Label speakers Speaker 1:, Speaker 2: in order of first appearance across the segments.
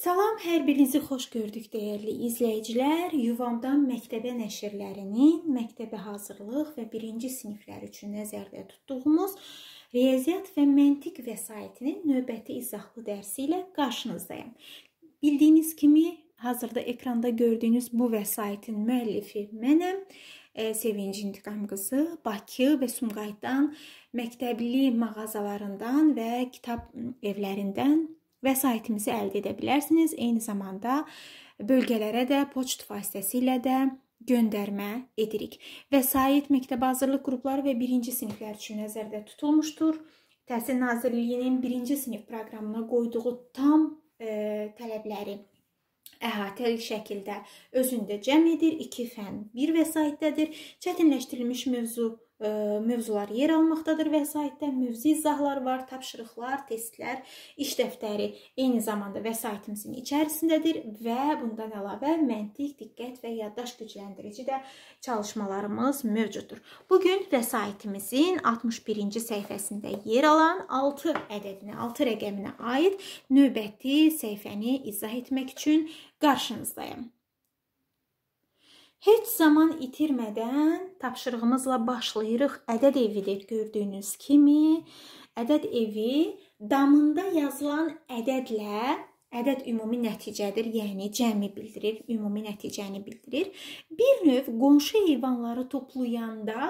Speaker 1: Salam, hər birinizi xoş gördük dəyərli izləyicilər. Yuvamdan məktəbə nəşrlərinin məktəbə hazırlıq və 1-ci siniflər üçün nəzərdə tutduğumuz riyaziyyat və məntiq vəsaitinin növbəti izahlı dərsi ilə qarşınızdayım. Bildiyiniz kimi, hazırda ekranda gördüyünüz bu vəsaitin müəllifi mənəm. E, Sevinc İntiqam qızı Bakı və Sumqayıtdan məktəbli mağazalarından və kitab evlərindən vəsaitimizi əldə edə bilərsiniz. Eyni zamanda bölgələrə də poçt vasitəsilə də göndərmə edirik. Vəsait məktəb hazırlıq qrupları və 1-ci siniflər üçün nəzərdə tutulmuşdur. Təhsil Nazirliyinin 1-ci sinif proqramına qoyduğu tam e, tələbləri əhatəli şəkildə özündə cəm edir. 2 fən, 1 vəsaitdədir. Çətinləşdirilmiş mövzu mövzular yer almaqdadır vəsaitdə. Mövzu izahlar var, tapşırıqlar, testlər, iş dəftəri eyni zamanda vəsaitimizin içərisindədir və bundan əlavə məntiq, diqqət və yaddaş gücləndirici də çalışmalarımız mövcuddur. Bu gün vəsaitimizin 61-ci səhifəsində yer alan 6 ədədinə, 6 rəqəminə aid növbəti səhifəni izah etmək üçün qarşınızdayım. Heç zaman itirmədən tapşırığımızla başlayırıq. Ədəd evidir gördüyünüz kimi. Ədəd evi damında yazılan ədədlə ədəd ümumi nəticədir, yəni cəmi bildirir, ümumi nəticəni bildirir. Bir növ qonşu heyvanları toplayanda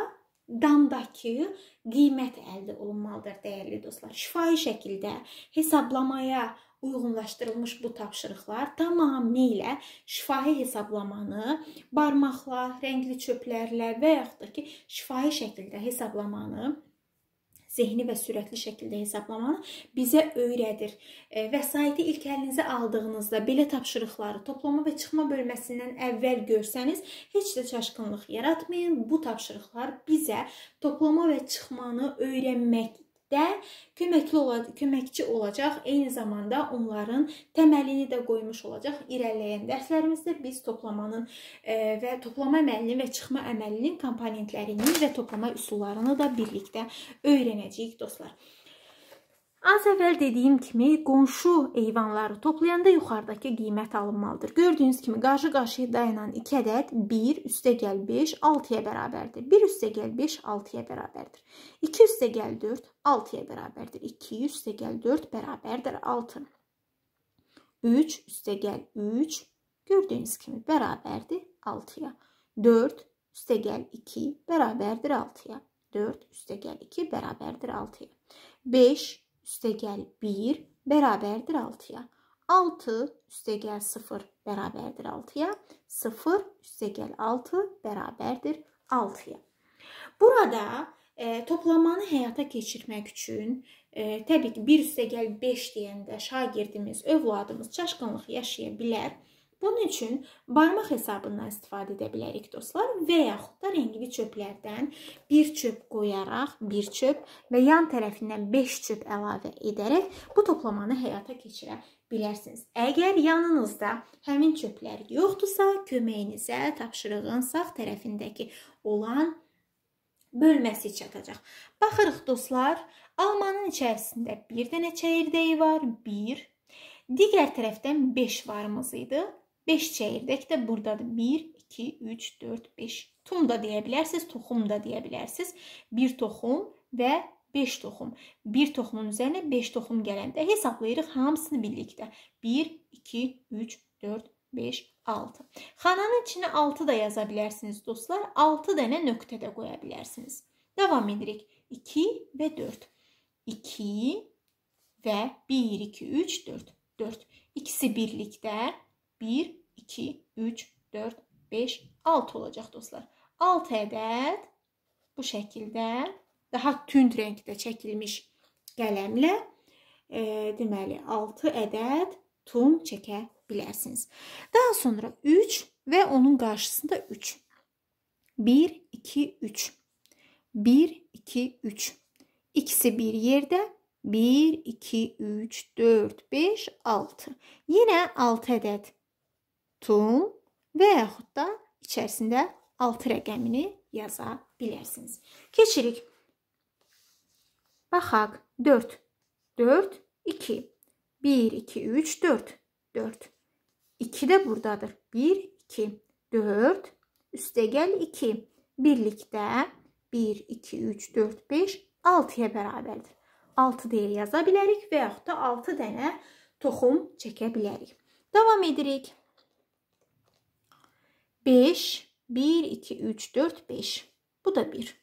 Speaker 1: damdakı qiymət əldə olunmalıdır, dəyərli dostlar. Şifahi şəkildə hesablamaya uyğunlaşdırılmış bu tapşırıqlar tamamilə şifahi hesablamanı barmaqla, rəngli çöplərlə və yaxud da ki, şifahi şəkildə hesablamanı zehni və sürətli şəkildə hesablamanı bizə öyrədir. E, vəsaiti ilk əlinizə aldığınızda belə tapşırıqları toplama və çıxma bölməsindən əvvəl görsəniz, heç də çaşqınlıq yaratmayın. Bu tapşırıqlar bizə toplama və çıxmanı öyrənmək də köməkli olacaq, köməkçi olacaq, eyni zamanda onların təməlini də qoymuş olacaq. İrəliləyən dərslərimizdə biz toplamanın e, və toplama əməlinin və çıxma əməlinin komponentlərini və toplama üsullarını da birlikdə öyrənəcəyik dostlar. Az əvvəl dediyim kimi, qonşu eyvanları toplayanda yuxarıdakı qiymət alınmalıdır. Gördüyünüz kimi, qarşı-qarşıya dayanan 2 ədəd 1 üstə gəl 5, 6-ya bərabərdir. 1 üstə gəl 5, 6-ya bərabərdir. 2 üstə gəl 4, 6-ya bərabərdir. 2 üstə gəl 4 bərabərdir 6. 3 üstə gəl 3, gördüyünüz kimi, bərabərdir 6-ya. 4 üstə gəl 2, bərabərdir 6-ya. 4 üstə gəl 2, bərabərdir 6-ya. 5 üstəgəl 1 bərabərdir 6-ya. 6 üstəgəl 0 bərabərdir 6-ya. 0 üstəgəl 6 bərabərdir 6-ya. Burada e, toplamanı həyata keçirmək üçün e, təbii ki, 1 üstəgəl 5 deyəndə şagirdimiz, övladımız çaşqınlıq yaşaya bilər. Bunun üçün barmaq hesabından istifadə edə bilərik dostlar və yaxud da rəngli çöplərdən bir çöp qoyaraq, bir çöp və yan tərəfindən 5 çöp əlavə edərək bu toplamanı həyata keçirə bilərsiniz. Əgər yanınızda həmin çöplər yoxdursa, köməyinizə tapşırığın sağ tərəfindəki olan bölməsi çatacaq. Baxırıq dostlar, almanın içərisində bir dənə çəyirdəyi var, 1 Digər tərəfdən 5 varımız idi. 5 çəyirdək də burdadır. 1, 2, 3, 4, 5. Tum da deyə bilərsiniz, toxum da deyə bilərsiniz. 1 toxum və 5 toxum. 1 toxumun üzərinə 5 toxum gələndə hesablayırıq hamısını birlikdə. 1, 2, 3, 4, 5, 6. Xananın içinə 6 da yaza bilərsiniz dostlar. 6 dənə nöqtə də qoya bilərsiniz. Davam edirik. 2 və 4. 2 və 1, 2, 3, 4. 4. İkisi birlikdə 1, 2, 3, 4, 5, 6 olacaq dostlar. 6 ədəd bu şəkildə daha tünd rəngdə çəkilmiş qələmlə e, deməli 6 ədəd tum çəkə bilərsiniz. Daha sonra 3 və onun qarşısında 3. 1 2 3. 1 2 3. İkisi bir yerdə 1 2 3 4 5 6. Yenə 6 ədəd tun və yaxud da içərisində 6 rəqəmini yaza bilərsiniz. Keçirik. Baxaq. 4 4 2 1 2 3 4 4 2 də burdadır. 1 2 4 üstə gəl 2 birlikdə 1 2 3 4 5 6-ya bərabərdir. 6 deyə yaza bilərik və yaxud da 6 dənə toxum çəkə bilərik. Davam edirik. 5, 1, 2, 3, 4, 5. Bu da 1.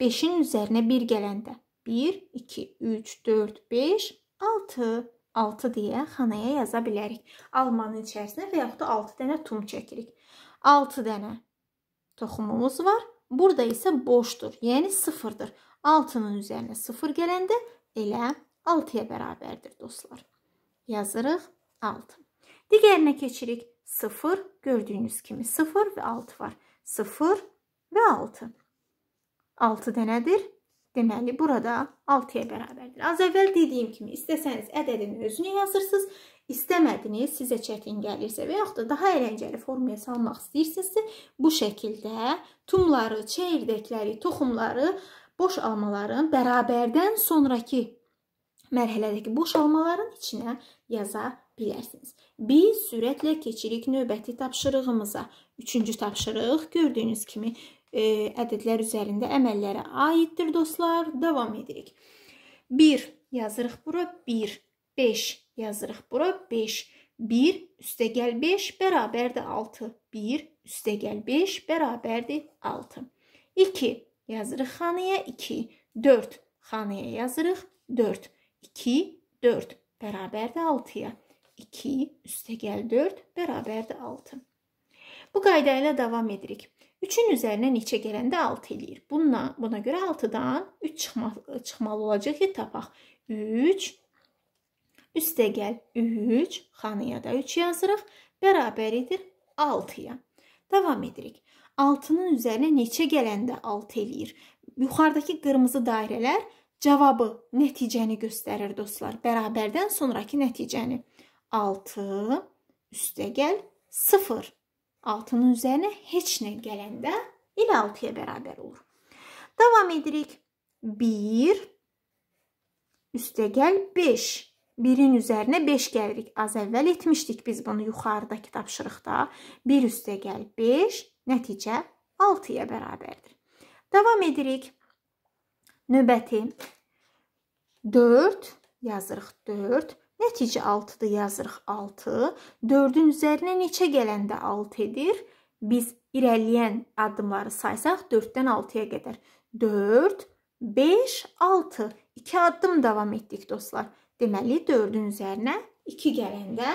Speaker 1: 5-in üzərinə 1 gələndə 1, 2, 3, 4, 5, 6. 6 deyə xanaya yaza bilərik. Almanın içərisinə və yaxud da 6 dənə tum çəkirik. 6 dənə toxumumuz var. Burada isə boşdur, yəni 0-dır. 6-nın üzərinə 0 gələndə elə 6-ya bərabərdir dostlar. Yazırıq 6. Digərinə keçirik. 0 gördüyünüz kimi 0 və 6 var. 0 və 6. 6 də nədir? Deməli, burada 6-ya bərabərdir. Az əvvəl dediyim kimi, istəsəniz ədədin özünü yazırsınız, istəmədiniz, sizə çətin gəlirsə və yaxud da daha əyləncəli formaya salmaq istəyirsinizsə, bu şəkildə tumları, çəyirdəkləri, toxumları, boş almaların bərabərdən sonrakı mərhələdəki boş almaların içinə yaza bilərsiniz bilərsiniz. Biz sürətlə keçirik növbəti tapşırığımıza. Üçüncü tapşırıq gördüyünüz kimi e, ədədlər üzərində əməllərə aiddir dostlar. Davam edirik. 1 yazırıq bura 1, 5 yazırıq bura 5. 1 üstəgəl 5 bərabərdir 6. 1 üstəgəl 5 bərabərdir 6. 2 yazırıq xanaya 2. 4 xanaya yazırıq 4. 2 4 bərabərdir 6-ya. 2 üstəgəl 4 bərabərdir 6. Bu qayda ilə davam edirik. 3-ün üzərinə neçə gələndə 6 eləyir. Bununla, buna görə 6-dan 3 çıxma, çıxmalı olacaq ki, tapaq. 3 üstəgəl 3 xanaya da 3 yazırıq. Bərabər edir 6-ya. Davam edirik. 6-nın üzərinə neçə gələndə 6 eləyir. Yuxarıdakı qırmızı dairələr cavabı, nəticəni göstərir dostlar. Bərabərdən sonrakı nəticəni. 6 üstə gəl 0. 6-nın üzərinə heç nə gələndə elə 6-ya bərabər olur. Davam edirik. 1 üstə gəl 5. 1-in üzərinə 5 gəlirik. Az əvvəl etmişdik biz bunu yuxarıdakı tapşırıqda. 1 üstə gəl 5, nəticə 6-ya bərabərdir. Davam edirik. Növbəti 4 yazırıq 4. Nəticə 6-dır yazırıq 6. 4-ün üzərinə neçə gələndə 6 edir? Biz irəliyən addımları saysaq 4-dən 6-ya qədər. 4, 5, 6. 2 addım davam etdik dostlar. Deməli 4-ün üzərinə 2 gələndə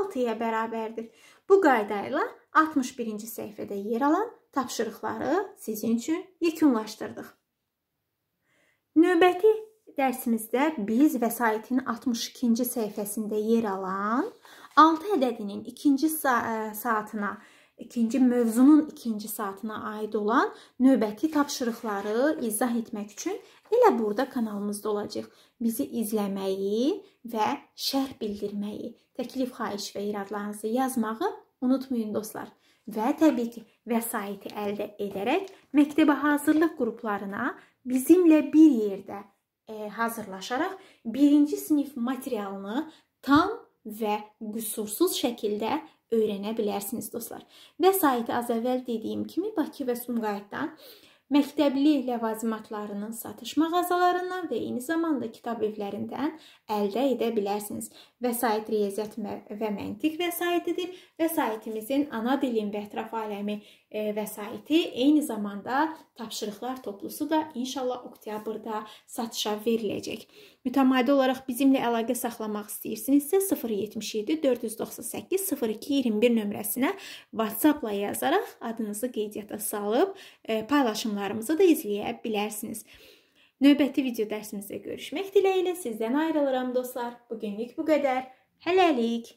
Speaker 1: 6-ya bərabərdir. Bu qayda ilə 61-ci səhifədə yer alan tapşırıqları sizin üçün yekunlaşdırdıq. Növbəti dərsimizdə biz vəsaitin 62-ci səhifəsində yer alan 6 ədədinin 2-ci e, saatına, 2-ci mövzunun 2-ci saatına aid olan növbəti tapşırıqları izah etmək üçün elə burada kanalımızda olacağıq. Bizi izləməyi və şərh bildirməyi, təklif, xahiş və iradlarınızı yazmağı unutmayın dostlar. Və təbii ki, vəsaiti əldə edərək məktəbə hazırlıq qruplarına bizimlə bir yerdə E, hazırlaşaraq birinci sinif materialını tam və qüsursuz şəkildə öyrənə bilərsiniz dostlar. Vəsaiti az əvvəl dediyim kimi Bakı və Sumqayıtdan məktəbli ləvazimatlarının satış mağazalarından və eyni zamanda kitab evlərindən əldə edə bilərsiniz. Vəsait riyaziyyat və məntiq vəsaitidir. Vəsaitimizin ana dilin və ətraf aləmi E, vəsaiti, eyni zamanda tapşırıqlar toplusu da inşallah oktyabrda satışa veriləcək. Mütəmadi olaraq bizimlə əlaqə saxlamaq istəyirsinizsə 077 498 02 21 nömrəsinə WhatsApp-la yazaraq adınızı qeydiyyata salıb e, paylaşımlarımızı da izləyə bilərsiniz. Növbəti video dərsimizdə görüşmək diləyi ilə sizdən ayrılıram dostlar. Bugünlük bu qədər. Hələlik.